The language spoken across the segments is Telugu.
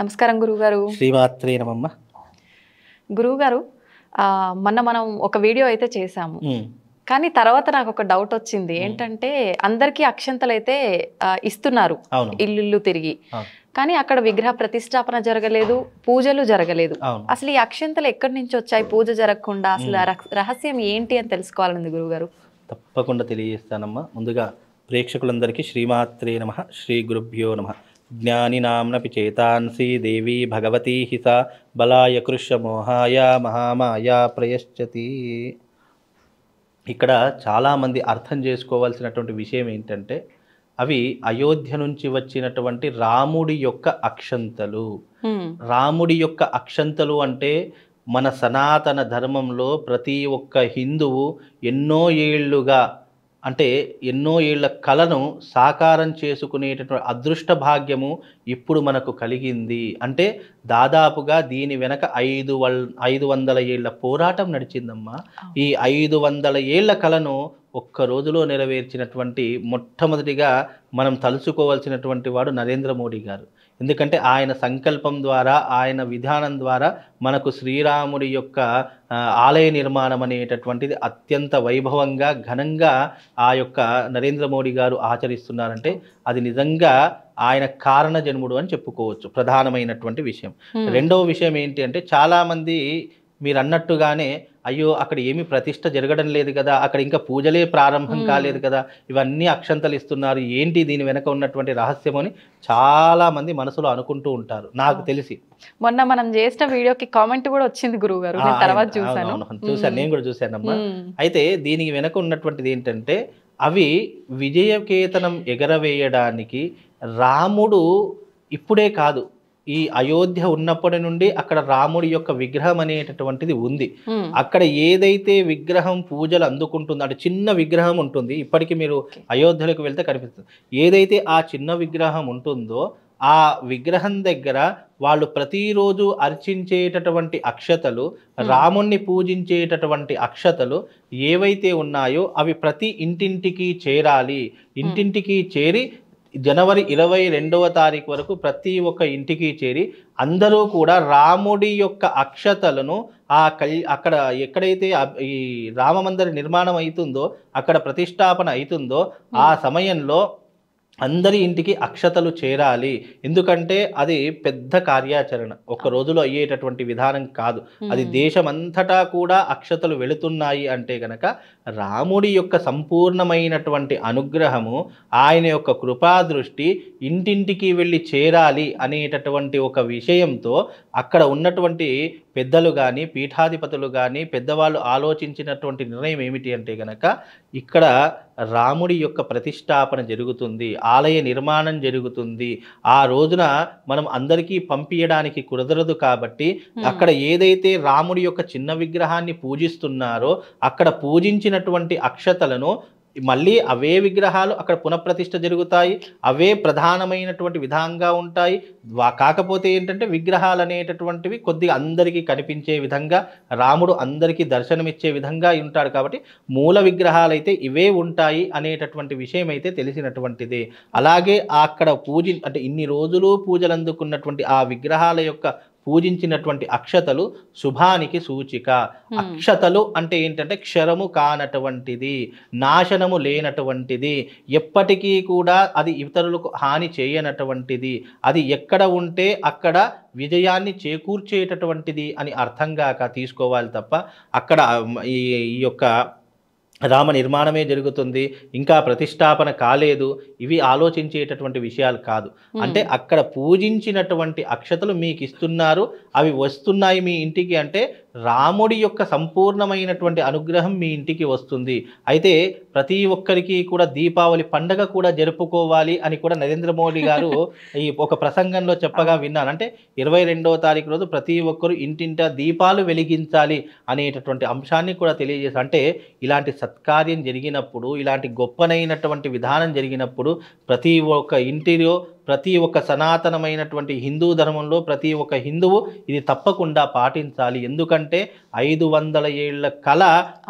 నమస్కారం గురుగారు శ్రీమాత్రే నమమ్మ గురువుగారు మొన్న మనం ఒక వీడియో అయితే చేసాము కానీ తర్వాత నాకు ఒక డౌట్ వచ్చింది ఏంటంటే అందరికీ అక్షంతలు అయితే ఇస్తున్నారు ఇల్లు తిరిగి కానీ అక్కడ విగ్రహ ప్రతిష్టాపన జరగలేదు పూజలు జరగలేదు అసలు ఈ అక్షంతలు ఎక్కడి నుంచి వచ్చాయి పూజ జరగకుండా అసలు రహస్యం ఏంటి అని తెలుసుకోవాలండి గురువుగారు తప్పకుండా తెలియజేస్తానమ్మా ముందుగా ప్రేక్షకులందరికీ శ్రీమాత్రే నమ శ్రీ గురుభ్యో నమ ज्ञानिनाम्नपि చేతాన్సి దేవీ భగవతీ हि सा బలాయ కృష్యమోహాయ మహామాయా ప్రయశ్చతి ఇక్కడ చాలామంది అర్థం చేసుకోవాల్సినటువంటి విషయం ఏంటంటే అవి అయోధ్య నుంచి వచ్చినటువంటి రాముడి యొక్క అక్షంతలు రాముడి యొక్క అక్షంతలు అంటే మన సనాతన ధర్మంలో ప్రతి ఒక్క హిందువు ఎన్నో ఏళ్లుగా అంటే ఎన్నో ఏళ్ల కళను సాకారం చేసుకునేటటువంటి అదృష్ట భాగ్యము ఇప్పుడు మనకు కలిగింది అంటే దాదాపుగా దీని వెనక ఐదు వల్ ఐదు వందల ఏళ్ల పోరాటం నడిచిందమ్మా ఈ ఐదు వందల ఏళ్ల కళను ఒక్క రోజులో నెరవేర్చినటువంటి మొట్టమొదటిగా మనం తలుచుకోవాల్సినటువంటి వాడు నరేంద్ర మోడీ గారు ఎందుకంటే ఆయన సంకల్పం ద్వారా ఆయన విధానం ద్వారా మనకు శ్రీరాముడి యొక్క ఆలయ నిర్మాణం అనేటటువంటిది అత్యంత వైభవంగా ఘనంగా ఆ యొక్క నరేంద్ర మోడీ గారు ఆచరిస్తున్నారంటే అది నిజంగా ఆయన కారణ జన్ముడు అని చెప్పుకోవచ్చు ప్రధానమైనటువంటి విషయం రెండవ విషయం ఏంటి అంటే చాలామంది మీరు అన్నట్టుగానే అయ్యో అక్కడ ఏమి ప్రతిష్ట జరగడం లేదు కదా అక్కడ ఇంకా పూజలే ప్రారంభం కాలేదు కదా ఇవన్నీ అక్షంతలు ఇస్తున్నారు ఏంటి దీని వెనక ఉన్నటువంటి రహస్యం అని చాలా మంది మనసులో అనుకుంటూ ఉంటారు నాకు తెలిసి మొన్న మనం చేసిన వీడియోకి కామెంట్ కూడా వచ్చింది గురువు గారు చూసాను చూసాను నేను కూడా చూశానమ్మా అయితే దీనికి వెనక ఉన్నటువంటిది ఏంటంటే అవి విజయకేతనం ఎగరవేయడానికి రాముడు ఇప్పుడే కాదు ఈ అయోధ్య ఉన్నప్పటి నుండి అక్కడ రాముడి యొక్క విగ్రహం అనేటటువంటిది ఉంది అక్కడ ఏదైతే విగ్రహం పూజలు అందుకుంటుందో అంటే చిన్న విగ్రహం ఉంటుంది ఇప్పటికీ మీరు అయోధ్యలోకి వెళ్తే కనిపిస్తుంది ఏదైతే ఆ చిన్న విగ్రహం ఉంటుందో ఆ విగ్రహం దగ్గర వాళ్ళు ప్రతిరోజు అర్చించేటటువంటి అక్షతలు రాముణ్ణి పూజించేటటువంటి అక్షతలు ఏవైతే ఉన్నాయో అవి ప్రతి ఇంటింటికి చేరాలి ఇంటింటికి చేరి జనవరి ఇరవై రెండవ తారీఖు వరకు ప్రతి ఒక్క ఇంటికి చేరి అందరూ కూడా రాముడి యొక్క అక్షతలను ఆ కల్ అక్కడ ఎక్కడైతే ఈ రామ మందిర నిర్మాణం అవుతుందో అక్కడ ప్రతిష్టాపన అవుతుందో ఆ సమయంలో అందరి ఇంటికి అక్షతలు చేరాలి ఎందుకంటే అది పెద్ద కార్యాచరణ ఒక రోజులో అయ్యేటటువంటి విధానం కాదు అది దేశమంతటా కూడా అక్షతలు వెళుతున్నాయి అంటే గనక రాముడి యొక్క సంపూర్ణమైనటువంటి అనుగ్రహము ఆయన యొక్క కృపా దృష్టి ఇంటింటికి వెళ్ళి చేరాలి అనేటటువంటి ఒక విషయంతో అక్కడ ఉన్నటువంటి పెద్దలు కానీ పీఠాధిపతులు కానీ పెద్దవాళ్ళు ఆలోచించినటువంటి నిర్ణయం ఏమిటి అంటే గనక ఇక్కడ రాముడి యొక్క ప్రతిష్టాపన జరుగుతుంది ఆలయ నిర్మాణం జరుగుతుంది ఆ రోజున మనం అందరికీ పంపించడానికి కుదరదు కాబట్టి అక్కడ ఏదైతే రాముడి యొక్క చిన్న విగ్రహాన్ని పూజిస్తున్నారో అక్కడ పూజించినటువంటి అక్షతలను మళ్ళీ అవే విగ్రహాలు అక్కడ పునఃప్రతిష్ఠ జరుగుతాయి అవే ప్రధానమైనటువంటి విధంగా ఉంటాయి కాకపోతే ఏంటంటే విగ్రహాలు అనేటటువంటివి కొద్దిగా అందరికీ కనిపించే విధంగా రాముడు అందరికీ దర్శనమిచ్చే విధంగా ఉంటాడు కాబట్టి మూల విగ్రహాలు అయితే ఇవే ఉంటాయి అనేటటువంటి విషయం అయితే తెలిసినటువంటిది అలాగే అక్కడ పూజ అంటే ఇన్ని రోజులు పూజలు అందుకున్నటువంటి ఆ విగ్రహాల యొక్క పూజించినటువంటి అక్షతలు శుభానికి సూచిక అక్షతలు అంటే ఏంటంటే క్షరము కానటువంటిది నాశనము లేనటువంటిది ఎప్పటికీ కూడా అది ఇతరులకు హాని చేయనటువంటిది అది ఎక్కడ ఉంటే అక్కడ విజయాన్ని చేకూర్చేటటువంటిది అని అర్థంగాక తీసుకోవాలి తప్ప అక్కడ ఈ యొక్క రామ నిర్మాణమే జరుగుతుంది ఇంకా ప్రతిష్టాపన కాలేదు ఇవి ఆలోచించేటటువంటి విషయాలు కాదు అంటే అక్కడ పూజించినటువంటి అక్షతలు మీకు ఇస్తున్నారు అవి వస్తున్నాయి మీ ఇంటికి అంటే రాముడి యొక్క సంపూర్ణమైనటువంటి అనుగ్రహం మీ ఇంటికి వస్తుంది అయితే ప్రతి ఒక్కరికి కూడా దీపావళి పండగ కూడా జరుపుకోవాలి అని కూడా నరేంద్ర మోడీ గారు ఈ ఒక ప్రసంగంలో చెప్పగా విన్నాను అంటే ఇరవై రెండవ తారీఖు రోజు ప్రతి ఒక్కరు ఇంటింటా దీపాలు వెలిగించాలి అనేటటువంటి అంశాన్ని కూడా తెలియజేసి అంటే ఇలాంటి సత్కార్యం జరిగినప్పుడు ఇలాంటి గొప్పనైనటువంటి విధానం జరిగినప్పుడు ప్రతి ఒక్క ఇంటిలో ప్రతి ఒక్క సనాతనమైనటువంటి హిందూ ధర్మంలో ప్రతి ఒక్క హిందువు ఇది తప్పకుండా పాటించాలి ఎందుకంటే ఐదు వందల ఏళ్ల కళ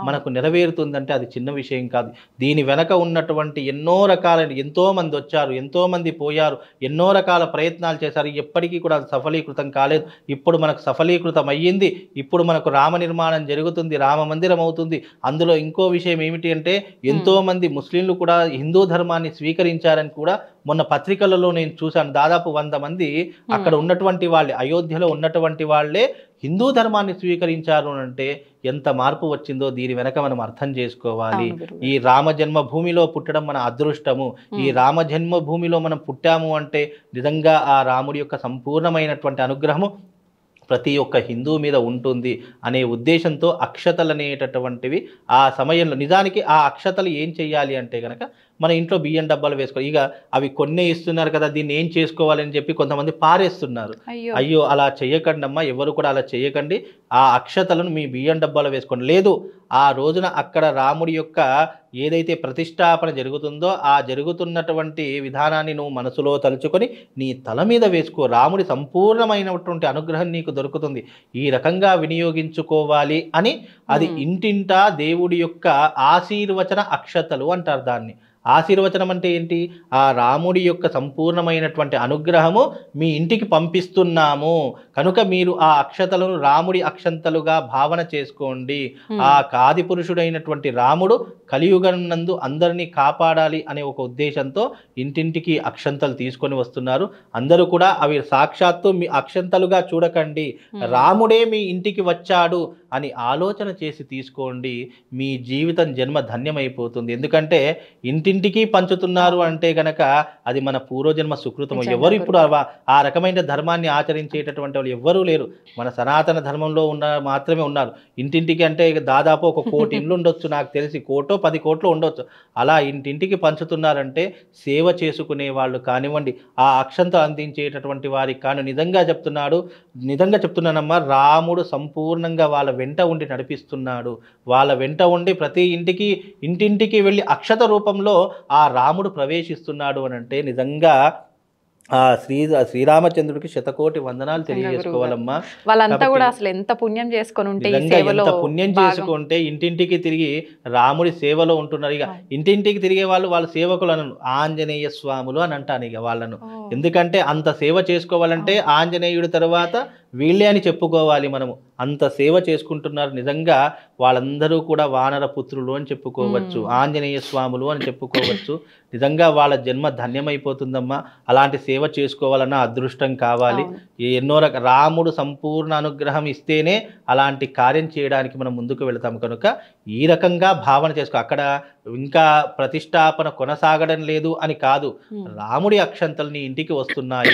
మనకు నెరవేరుతుందంటే అది చిన్న విషయం కాదు దీని వెనక ఉన్నటువంటి ఎన్నో రకాలైన ఎంతోమంది వచ్చారు ఎంతోమంది పోయారు ఎన్నో రకాల ప్రయత్నాలు చేశారు ఎప్పటికీ కూడా అది సఫలీకృతం కాలేదు ఇప్పుడు మనకు సఫలీకృతం అయ్యింది ఇప్పుడు మనకు రామ నిర్మాణం జరుగుతుంది రామ మందిరం అవుతుంది అందులో ఇంకో విషయం ఏమిటి అంటే ఎంతోమంది ముస్లింలు కూడా హిందూ ధర్మాన్ని స్వీకరించారని కూడా మొన్న పత్రికలలోనే నేను చూశాను దాదాపు వంద మంది అక్కడ ఉన్నటువంటి వాళ్ళే అయోధ్యలో ఉన్నటువంటి వాళ్ళే హిందూ ధర్మాన్ని స్వీకరించారు అంటే ఎంత మార్పు వచ్చిందో దీని వెనక మనం అర్థం చేసుకోవాలి ఈ రామ భూమిలో పుట్టడం మన అదృష్టము ఈ రామ భూమిలో మనం పుట్టాము అంటే నిజంగా ఆ రాముడి యొక్క సంపూర్ణమైనటువంటి అనుగ్రహము ప్రతి ఒక్క హిందూ మీద ఉంటుంది అనే ఉద్దేశంతో అక్షతలు అనేటటువంటివి ఆ సమయంలో నిజానికి ఆ అక్షతలు ఏం చేయాలి అంటే కనుక మన ఇంట్లో బియ్యం డబ్బాలు వేసుకోవాలి ఇక అవి కొన్ని ఇస్తున్నారు కదా దీన్ని ఏం చేసుకోవాలని చెప్పి కొంతమంది పారేస్తున్నారు అయ్యో అలా చేయకండి అమ్మా ఎవరు కూడా అలా చేయకండి ఆ అక్షతలను మీ బియ్యం డబ్బాలో వేసుకోండి లేదు ఆ రోజున అక్కడ రాముడి యొక్క ఏదైతే ప్రతిష్టాపన జరుగుతుందో ఆ జరుగుతున్నటువంటి విధానాన్ని నువ్వు మనసులో తలుచుకొని నీ తల మీద వేసుకో రాముడి సంపూర్ణమైనటువంటి అనుగ్రహం నీకు దొరుకుతుంది ఈ రకంగా వినియోగించుకోవాలి అని అది ఇంటింటా దేవుడి యొక్క ఆశీర్వచన అక్షతలు అంటారు దాన్ని ఆశీర్వచనం అంటే ఏంటి ఆ రాముడి యొక్క సంపూర్ణమైనటువంటి అనుగ్రహము మీ ఇంటికి పంపిస్తున్నాము కనుక మీరు ఆ అక్షతలను రాముడి అక్షంతలుగా భావన చేసుకోండి ఆ కాది పురుషుడైనటువంటి రాముడు కలియుగం నందు అందరినీ కాపాడాలి అనే ఒక ఉద్దేశంతో ఇంటింటికి అక్షంతలు తీసుకొని వస్తున్నారు అందరూ కూడా అవి సాక్షాత్తు మీ అక్షంతలుగా చూడకండి రాముడే మీ ఇంటికి వచ్చాడు అని ఆలోచన చేసి తీసుకోండి మీ జీవితం జన్మ ధన్యమైపోతుంది ఎందుకంటే ఇంటింటికి పంచుతున్నారు అంటే గనక అది మన పూర్వజన్మ సుకృతం ఎవరు ఇప్పుడు ఆ రకమైన ధర్మాన్ని ఆచరించేటటువంటి వాళ్ళు ఎవ్వరూ లేరు మన సనాతన ధర్మంలో ఉన్న మాత్రమే ఉన్నారు ఇంటింటికి అంటే దాదాపు ఒక కోటి ఇండ్లు ఉండొచ్చు నాకు తెలిసి కోటో పది కోట్లు ఉండొచ్చు అలా ఇంటింటికి పంచుతున్నారంటే సేవ చేసుకునే వాళ్ళు కానివ్వండి ఆ అక్షంతో అందించేటటువంటి వారికి కాను నిజంగా చెప్తున్నాడు నిజంగా చెప్తున్నానమ్మా రాముడు సంపూర్ణంగా వాళ్ళ వెంట ఉండి నడిపిస్తున్నాడు వాళ్ళ వెంట ఉండి ప్రతి ఇంటికి ఇంటింటికి వెళ్ళి అక్షత రూపంలో ఆ రాముడు ప్రవేశిస్తున్నాడు అని అంటే నిజంగా ఆ శ్రీ శ్రీరామచంద్రుడికి శతకోటి వందనాలు తెలియజేసుకోవాలమ్మా వాళ్ళంతా కూడా అసలు ఎంత పుణ్యం చేసుకొని ఉంటే ఎంత పుణ్యం చేసుకుంటే ఇంటింటికి తిరిగి రాముడి సేవలో ఉంటున్నారు ఇక ఇంటింటికి తిరిగే వాళ్ళు వాళ్ళ సేవకులు అనను ఆంజనేయ స్వాములు అని అంటాను ఇక వాళ్ళను ఎందుకంటే అంత సేవ చేసుకోవాలంటే ఆంజనేయుడి తర్వాత వీళ్ళే అని చెప్పుకోవాలి మనము అంత సేవ చేసుకుంటున్నారు నిజంగా వాళ్ళందరూ కూడా వానర పుత్రులు అని చెప్పుకోవచ్చు ఆంజనేయ స్వాములు అని చెప్పుకోవచ్చు నిజంగా వాళ్ళ జన్మ ధన్యమైపోతుందమ్మా అలాంటి సేవ చేసుకోవాలన్న అదృష్టం కావాలి ఎన్నో రక రాముడు సంపూర్ణ అనుగ్రహం ఇస్తేనే అలాంటి కార్యం చేయడానికి మనం ముందుకు వెళతాం కనుక ఈ రకంగా భావన చేసుకో అక్కడ ఇంకా ప్రతిష్టాపన కొనసాగడం లేదు అని కాదు రాముడి అక్షంతల్ని ఇంటికి వస్తున్నాయి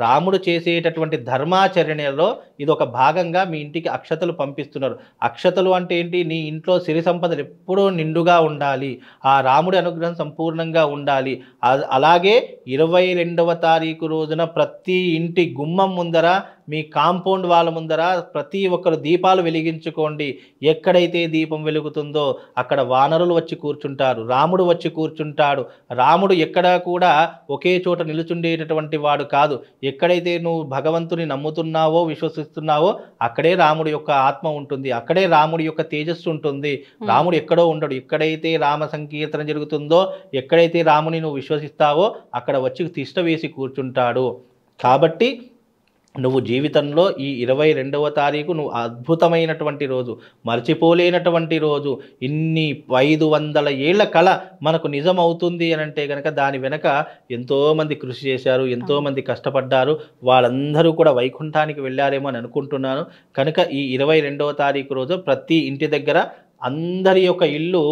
రాముడు చేసేటటువంటి ధర్మాచరణలో ఇది ఒక భాగంగా మీ ఇంటికి అక్షతలు పంపిస్తున్నారు అక్షతలు అంటే ఏంటి నీ ఇంట్లో సిరి సంపదలు ఎప్పుడూ నిండుగా ఉండాలి ఆ రాముడి అనుగ్రహం సంపూర్ణంగా ఉండాలి అలాగే ఇరవై రెండవ తారీఖు రోజున ప్రతి ఇంటి గుమ్మం ముందర మీ కాంపౌండ్ వాళ్ళ ముందర ప్రతి ఒక్కరు దీపాలు వెలిగించుకోండి ఎక్కడైతే దీపం వెలుగుతుందో అక్కడ వానరులు వచ్చి కూర్చుంటారు రాముడు వచ్చి కూర్చుంటాడు రాముడు ఎక్కడా కూడా ఒకే చోట నిలుచుండేటటువంటి వాడు కాదు ఎక్కడైతే నువ్వు భగవంతుని నమ్ముతున్నావో విశ్వసిస్తున్నావో అక్కడే రాముడు యొక్క ఆత్మ ఉంటుంది అక్కడే రాముడి యొక్క తేజస్సు ఉంటుంది రాముడు ఎక్కడో ఉండడు ఎక్కడైతే రామ సంకీర్తన జరుగుతుందో ఎక్కడైతే రాముని నువ్వు విశ్వసిస్తావో అక్కడ వచ్చి తిష్ట వేసి కూర్చుంటాడు కాబట్టి నువ్వు జీవితంలో ఈ ఇరవై రెండవ తారీఖు నువ్వు అద్భుతమైనటువంటి రోజు మర్చిపోలేనటువంటి రోజు ఇన్ని ఐదు వందల ఏళ్ల కళ మనకు నిజమవుతుంది అని అంటే కనుక దాని వెనక ఎంతోమంది కృషి చేశారు ఎంతోమంది కష్టపడ్డారు వాళ్ళందరూ కూడా వైకుంఠానికి వెళ్ళారేమో అని అనుకుంటున్నాను కనుక ఈ ఇరవై రెండవ తారీఖు రోజు ప్రతి ఇంటి దగ్గర అందరి యొక్క ఇల్లు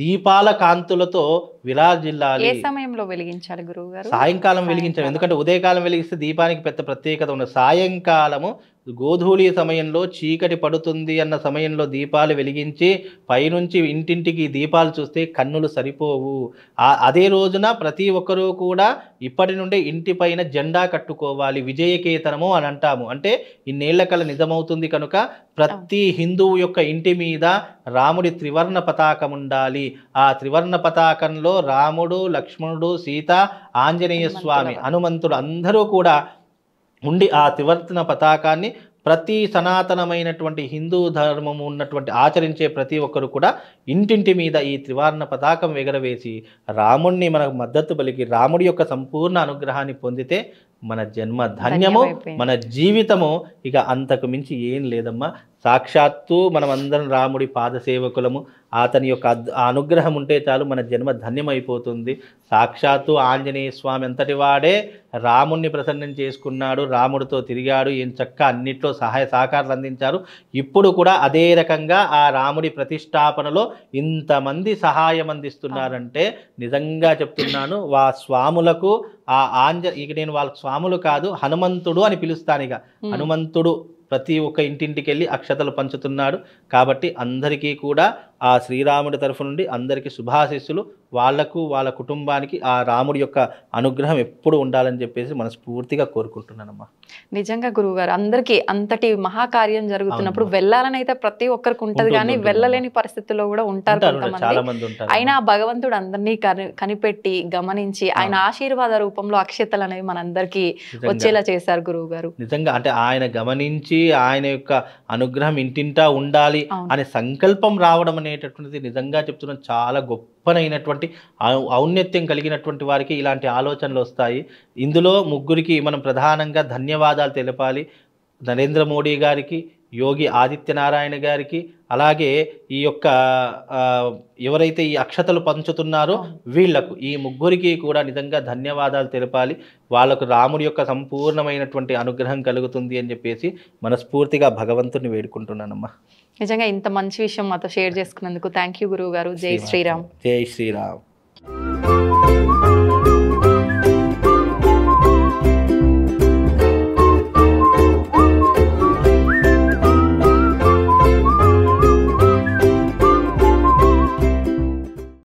దీపాల కాంతులతో విరాజిల్లాలి సమయంలో వెలిగించాలి గురువు గారు సాయంకాలం వెలిగించాలి ఎందుకంటే ఉదయకాలం వెలిగిస్తే దీపానికి పెద్ద ప్రత్యేకత ఉండదు సాయంకాలము గోధూళి సమయంలో చీకటి పడుతుంది అన్న సమయంలో దీపాలు వెలిగించి పైనుంచి ఇంటింటికి దీపాలు చూస్తే కన్నులు సరిపోవు అదే రోజున ప్రతి ఒక్కరూ కూడా ఇప్పటి నుండే ఇంటిపైన జెండా కట్టుకోవాలి విజయకేతనము అని అంటాము అంటే ఇన్నేళ్ల కళ నిజమవుతుంది కనుక ప్రతి హిందువు యొక్క ఇంటి మీద రాముడి త్రివర్ణ పతాకం ఉండాలి ఆ త్రివర్ణ పతాకంలో రాముడు లక్ష్మణుడు సీత ఆంజనేయ స్వామి హనుమంతుడు అందరూ కూడా ఉండి ఆ త్రివర్తన పతాకాన్ని ప్రతి సనాతనమైనటువంటి హిందూ ధర్మము ఉన్నటువంటి ఆచరించే ప్రతి ఒక్కరు కూడా ఇంటింటి మీద ఈ త్రివర్ణ పతాకం ఎగరవేసి రాముణ్ణి మనకు మద్దతు పలికి రాముడి యొక్క సంపూర్ణ అనుగ్రహాన్ని పొందితే మన జన్మ ధన్యము మన జీవితము ఇక అంతకు మించి ఏం లేదమ్మా సాక్షాత్తు మనమందరం రాముడి పాదసేవకులము అతని యొక్క అనుగ్రహం ఉంటే చాలు మన జన్మ ధన్యమైపోతుంది సాక్షాత్తు ఆంజనేయ స్వామి ఎంతటి వాడే రాముణ్ణి ప్రసన్నం చేసుకున్నాడు రాముడితో తిరిగాడు ఈయన చక్క అన్నిట్లో సహాయ సహకారాలు అందించారు ఇప్పుడు కూడా అదే రకంగా ఆ రాముడి ప్రతిష్టాపనలో ఇంతమంది సహాయం అందిస్తున్నారంటే నిజంగా చెప్తున్నాను వా స్వాములకు ఆ ఆంజ ఇక నేను వాళ్ళ స్వాములు కాదు హనుమంతుడు అని పిలుస్తాను ఇక హనుమంతుడు ప్రతి ఒక్క ఇంటింటికి వెళ్ళి అక్షతలు పంచుతున్నాడు కాబట్టి అందరికీ కూడా ఆ శ్రీరాముడి తరఫు నుండి అందరికీ శుభాశిస్సులు వాళ్లకు వాళ్ళ కుటుంబానికి ఆ రాముడి యొక్క అనుగ్రహం ఎప్పుడు ఉండాలని చెప్పేసి మనస్ఫూర్తిగా కోరుకుంటున్నానమ్మా నిజంగా గురువుగారు అందరికీ అంతటి మహాకార్యం జరుగుతున్నప్పుడు వెళ్ళాలని అయితే ప్రతి ఒక్కరికి ఉంటది కానీ వెళ్ళలేని పరిస్థితుల్లో కూడా ఉంటారు అయినా భగవంతుడు అందరినీ కనిపెట్టి గమనించి ఆయన ఆశీర్వాద రూపంలో అక్షతలు అనేవి మనందరికీ వచ్చేలా చేశారు గురువు గారు నిజంగా అంటే ఆయన గమనించి ఆయన యొక్క అనుగ్రహం ఇంటింటా ఉండాలి అనే సంకల్పం రావడం అనేటటువంటిది నిజంగా చెప్తున్నాం చాలా గొప్పనైనటువంటి ఔన్నత్యం కలిగినటువంటి వారికి ఇలాంటి ఆలోచనలు వస్తాయి ఇందులో ముగ్గురికి మనం ప్రధానంగా ధన్యవాదాలు తెలపాలి నరేంద్ర మోడీ గారికి యోగి ఆదిత్యనారాయణ గారికి అలాగే ఈ యొక్క ఎవరైతే ఈ అక్షతలు పంచుతున్నారో వీళ్లకు ఈ ముగ్గురికి కూడా నిజంగా ధన్యవాదాలు తెలపాలి వాళ్ళకు రాముడి యొక్క సంపూర్ణమైనటువంటి అనుగ్రహం కలుగుతుంది అని చెప్పేసి మనస్ఫూర్తిగా భగవంతుని వేడుకుంటున్నానమ్మా నిజంగా ఇంత మంచి విషయం మాతో షేర్ చేసుకున్నందుకు థ్యాంక్ యూ గురువు గారు జై శ్రీరామ్ జై శ్రీరామ్